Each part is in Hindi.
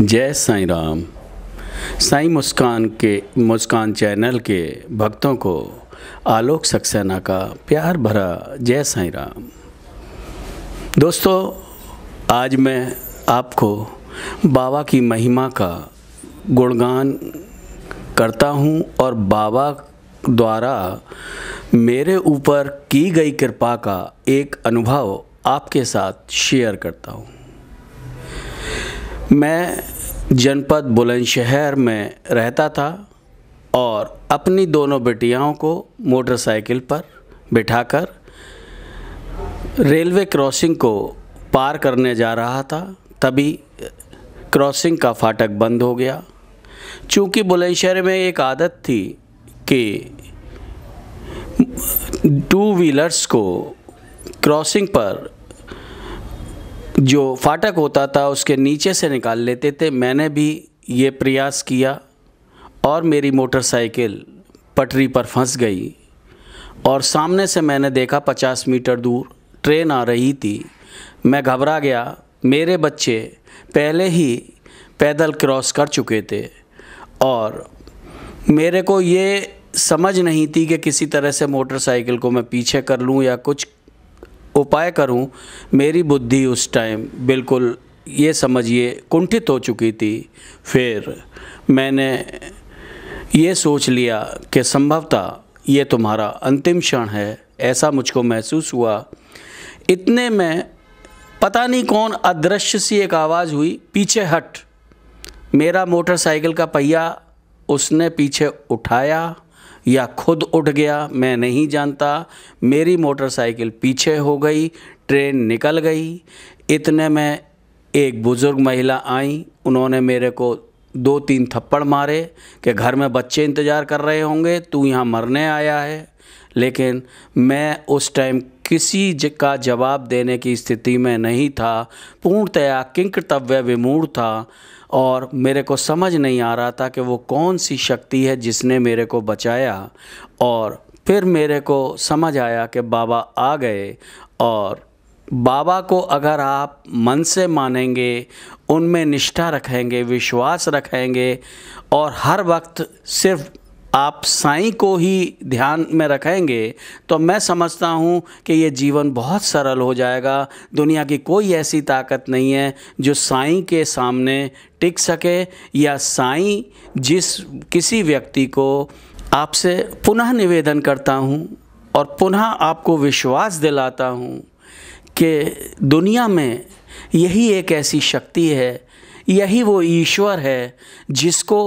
जय साईं राम साईं मुस्कान के मुस्कान चैनल के भक्तों को आलोक सक्सेना का प्यार भरा जय साईं राम दोस्तों आज मैं आपको बाबा की महिमा का गुणगान करता हूं और बाबा द्वारा मेरे ऊपर की गई कृपा का एक अनुभव आपके साथ शेयर करता हूं मैं जनपद बुलंदशहर में रहता था और अपनी दोनों बेटियाओं को मोटरसाइकिल पर बिठाकर रेलवे क्रॉसिंग को पार करने जा रहा था तभी क्रॉसिंग का फाटक बंद हो गया चूँकि बुलंदशहर में एक आदत थी कि टू व्हीलर्स को क्रॉसिंग पर जो फाटक होता था उसके नीचे से निकाल लेते थे मैंने भी ये प्रयास किया और मेरी मोटरसाइकिल पटरी पर फंस गई और सामने से मैंने देखा पचास मीटर दूर ट्रेन आ रही थी मैं घबरा गया मेरे बच्चे पहले ही पैदल क्रॉस कर चुके थे और मेरे को ये समझ नहीं थी कि किसी तरह से मोटरसाइकिल को मैं पीछे कर लूँ या कुछ उपाय करूं मेरी बुद्धि उस टाइम बिल्कुल ये समझिए कुंठित हो चुकी थी फिर मैंने ये सोच लिया कि संभवतः ये तुम्हारा अंतिम क्षण है ऐसा मुझको महसूस हुआ इतने में पता नहीं कौन अदृश्य सी एक आवाज़ हुई पीछे हट मेरा मोटरसाइकिल का पहिया उसने पीछे उठाया या खुद उठ गया मैं नहीं जानता मेरी मोटरसाइकिल पीछे हो गई ट्रेन निकल गई इतने में एक बुज़ुर्ग महिला आई उन्होंने मेरे को दो तीन थप्पड़ मारे कि घर में बच्चे इंतज़ार कर रहे होंगे तू यहाँ मरने आया है लेकिन मैं उस टाइम किसी का जवाब देने की स्थिति में नहीं था पूर्णतया किंकर्तव्य विमूढ़ था और मेरे को समझ नहीं आ रहा था कि वो कौन सी शक्ति है जिसने मेरे को बचाया और फिर मेरे को समझ आया कि बाबा आ गए और बाबा को अगर आप मन से मानेंगे उनमें निष्ठा रखेंगे विश्वास रखेंगे और हर वक्त सिर्फ आप साईं को ही ध्यान में रखेंगे तो मैं समझता हूँ कि ये जीवन बहुत सरल हो जाएगा दुनिया की कोई ऐसी ताकत नहीं है जो साईं के सामने टिक सके या साईं जिस किसी व्यक्ति को आपसे पुनः निवेदन करता हूँ और पुनः आपको विश्वास दिलाता हूँ कि दुनिया में यही एक ऐसी शक्ति है यही वो ईश्वर है जिसको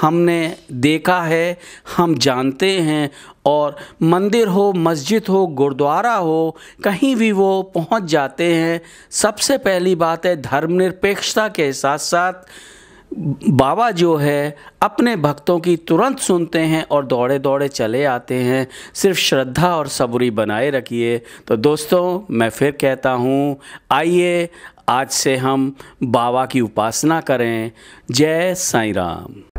हमने देखा है हम जानते हैं और मंदिर हो मस्जिद हो गुरुद्वारा हो कहीं भी वो पहुंच जाते हैं सबसे पहली बात है धर्मनिरपेक्षता के साथ साथ बाबा जो है अपने भक्तों की तुरंत सुनते हैं और दौड़े दौड़े चले आते हैं सिर्फ श्रद्धा और सबरी बनाए रखिए तो दोस्तों मैं फिर कहता हूँ आइए आज से हम बाबा की उपासना करें जय साई राम